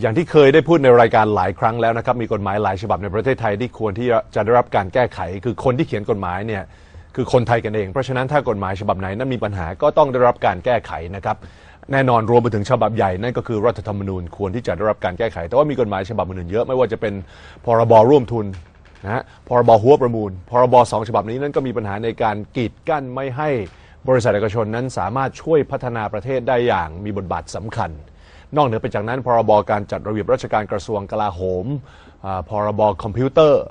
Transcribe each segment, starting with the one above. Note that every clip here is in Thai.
อย่างที่เคยได้พูดในรายการหลายครั้งแล้วนะครับมีกฎหมายหลายฉบับในประเทศไทย ที่ควรที่จะได้รับการแก้ไข คือคนที่เขียนกฎหมายเนี่ยคือคนไทยกันเอง เพราะฉะนั้นถ้ากฎหมายฉบับไหนนั้นมีปัญหาก็ต้องได้รับการแก้ไขนะครับแน่นอนรวมไปถึงฉบับใหญ่ นั่นก็คือรัฐธรรมนูญ ควรที่จะได้รับการแก้ไข แต่ว่ามีกฎหมายฉบับอื่นเยอะ ไม่ว่าจะเป็นพรบร่วมทุนนะฮะพรบหัวประมูลพรบสองฉบับนี้นั่นก็มีปัญหาในการกีดกั้นไม่ให้บริษัทเอกชนนั้นสามารถช่วยพัฒนาประเทศได้อย่างมีบทบาทสำคัญนอกเหนือไปจากนั้น พรบการจัดระเบียบราชการกระทรวงกลาโหมพรบคอมพิวเตอร์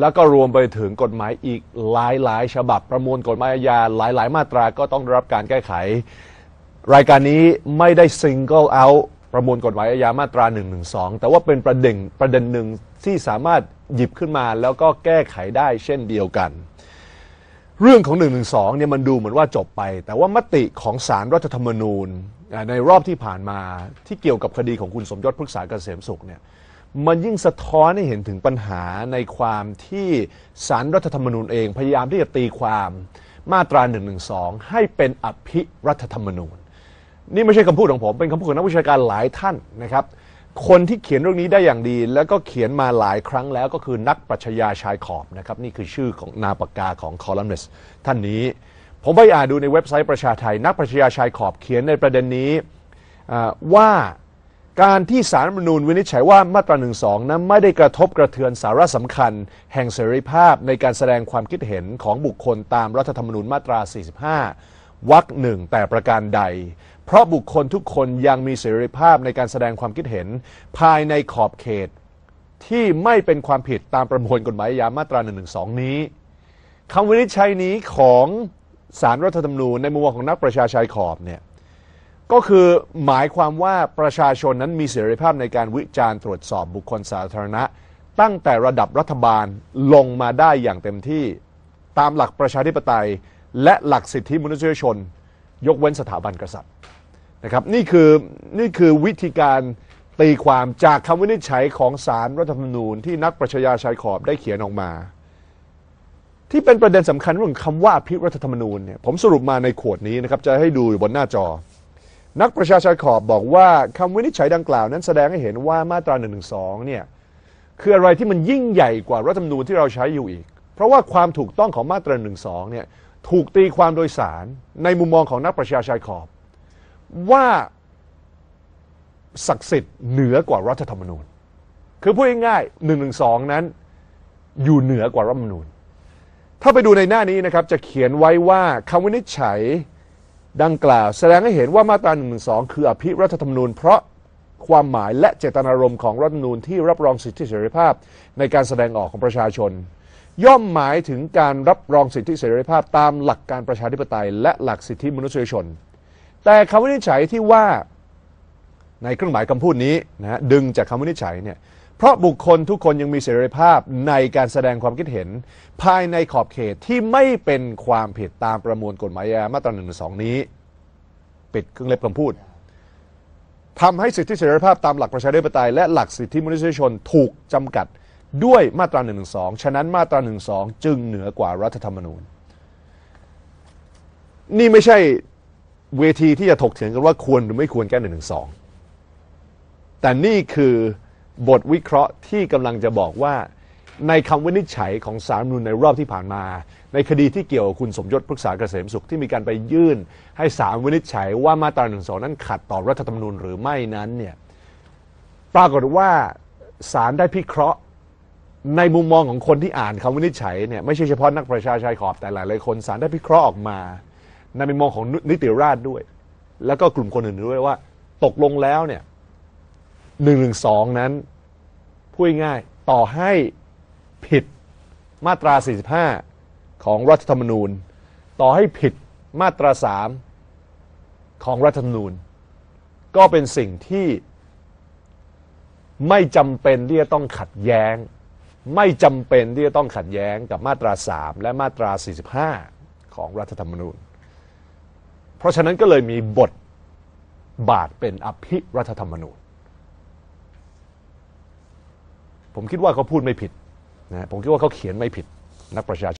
แล้วก็รวมไปถึงกฎหมายอีกหลายหลายฉบับประมวลกฎหมายอาญาหลายหลายมาตราก็ต้องได้รับการแก้ไข รายการนี้ไม่ได้ซิงเกิลเอาประมวลกฎหมายอาญามาตรา1นึแต่ว่าเป็นประเด็นประเด็นหนึ่งที่สามารถหยิบขึ้นมาแล้วก็แก้ไขได้เช่นเดียวกันเรื่องของ1นึเนี่ยมันดูเหมือนว่าจบไปแต่ว่ามติของสารรัฐธรรมนูญในรอบที่ผ่านมาที่เกี่ยวกับคดีของคุณสมยศพฤกษาเกษมสุขเนี่ยมันยิ่งสะท้อนให้เห็นถึงปัญหาในความที่สารรัฐธรรมนูญเองพยายามที่จะตีความมาตรา1นึให้เป็นอภิรัฐธรรมนูญ นี่ไม่ใช่คำพูดของผมเป็นคำพูดของนักวิชาการหลายท่านนะครับคนที่เขียนเรื่องนี้ได้อย่างดี แล้วก็เขียนมาหลายครั้งแล้วก็คือนักปรัชญาชายขอบนะครับนี่คือชื่อของนาปากาของคอลัมนิสท่านนี้ผมไปอ่านดูในเว็บไซต์ประชาไทย นักปรัชญาชายขอบเขียนในประเด็นนี้ว่าการที่สารัมนูญวินิจฉัยว่ามาตราหนึ่งสองนั้นไม่ได้กระทบกระเทือนสาระสำคัญ แห่งเสรีภาพในการแสดงความคิดเห็นของบุคคล ตามรัฐธรรมนูญมาตรา45วรรคหนึ่งแต่ประการใด เพราะบุคคลทุกคนยังมีเสรีภาพในการแสดงความคิดเห็นภายในขอบเขต ที่ไม่เป็นความผิดตามประมวลกฎหมายยามาตรา1นึนี้ คำวินิจฉัยนี้ของสารรัฐธรรมนูญในมุมของนักประชาชัยขอบเนี่ยก็คือหมายความว่าประชาชนนั้นมีเสรีภาพในการวิจารณ์ตรวจสอบบุคคลสาธารณะ ตั้งแต่ระดับรัฐบาลลงมาได้อย่างเต็มที่ตามหลักประชาธิปไตยและหลักสิทธิมนุษยชน ยกเว้นสถาบันกษัตริย์นะครับนี่คือนี่คือวิธีการตีความจากคำวินิจฉัยของสารรัฐธรรมนูญ ที่นักประชาชายขอบได้เขียนออกมา ที่เป็นประเด็นสำคัญเรื่องคำว่าพิรัฐธรรมนูญเนี่ยผมสรุปมาในขวดนี้นะครับจะให้ดูอยู่บนหน้าจอ นักประชาชายขอบบอกว่าคำวินิจฉัยดังกล่าวนั้นแสดงให้เห็นว่ามาตรา1นึเนี่ยคืออะไรที่มันยิ่งใหญ่กว่ารัฐธรรมนูญที่เราใช้อยู่อีก เพราะว่าความถูกต้องของมาตรา1นึเนี่ยถูกตีความโดยสารในมุมมองของนักประชาชายขอบ ว่าศักดิ์สิทธิ์เหนือกว่ารัฐธรรมนูญ คือพูดง่ายๆหนึ่งหนึ่งสองนั้นอยู่เหนือกว่ารัฐธรรมนูญ ถ้าไปดูในหน้านี้นะครับ จะเขียนไว้ว่าคำวินิจฉัยดังกล่าว แสดงให้เห็นว่ามาตรา1นึคืออภิรัฐธรรมนูญเพราะความหมายและเจตนารมณ์ของรัฐธรรมนูญที่รับรองสิทธิเสรีภาพในการแสดงออกของประชาชนย่อมหมายถึงการรับรองสิทธิเสรีภาพตามหลักการประชาธิปไตย และหลักสิทธิมนุษยชนแต่คำวินิจฉัยที่ว่าในเครื่องหมายคำพูดนี้นะดึงจากคำวินิจฉัยเนี่ยเพราะบุคคลทุกคนยังมีเสรีภาพในการแสดงความคิดเห็น ภายในขอบเขตที่ไม่เป็นความผิดตามประมวลกฎหมายามาตราหนึ่งสองนี้ปิดเครื่องเล็บคำพูดทำให้สิทธิเสรีภาพตามหลักประชาธิปไตยและหลักสิทธิมนุษยชนถูกจำกัดด้วยมาตรา1นึฉะนั้นมาตรา1นึจึงเหนือกว่ารัฐธรรมนูญนี่ไม่ใช่เวทีที่จะถกเถียงกันว่าควรหรือไม่ควรแก้1นึแต่นี่คือบทวิเคราะห์ที่กำลังจะบอกว่าในคำวินิจฉัยของสารนูนในรอบที่ผ่านมา ในคดีที่เกี่ยวกับคุณสมยศพฤกษาเกษมสุขที่มีการไปยื่นให้สารวินิจฉัยว่ามาตรา1นึนั้นขัดต่อรัฐธรรมนูญหรือไม่นั้นเนี่ยปรากฏว่าสารได้พิเคราะห์ในมุมมองของคนที่อ่านคำวินิจฉัยเนี่ยไม่ใช่เฉพาะนักประชาชายขอบแต่หลายหลายคนสารได้พิเคราะห์ออกมา ในมุมมองของนิติราษฎร์ด้วย แล้วก็กลุ่มคนอื่นด้วยว่า ตกลงแล้วเนี่ยหนึ่งหนึ่งสองนั้นพูดง่าย ต่อให้ผิดมาตรา45ของรัฐธรรมนูญ ต่อให้ผิดมาตรา3ของรัฐธรรมนูญ ก็เป็นสิ่งที่ไม่จำเป็นที่จะต้องขัดแย้งไม่จำเป็นที่จะต้องขัดแย้งกับมาตรา 3 และมาตรา 45 ของรัฐธรรมนูญ เพราะฉะนั้นก็เลยมีบทบาทเป็นอภิรัฐธรรมนูญ ผมคิดว่าเขาพูดไม่ผิดนะผมคิดว่าเขาเขียนไม่ผิดนักประชาชน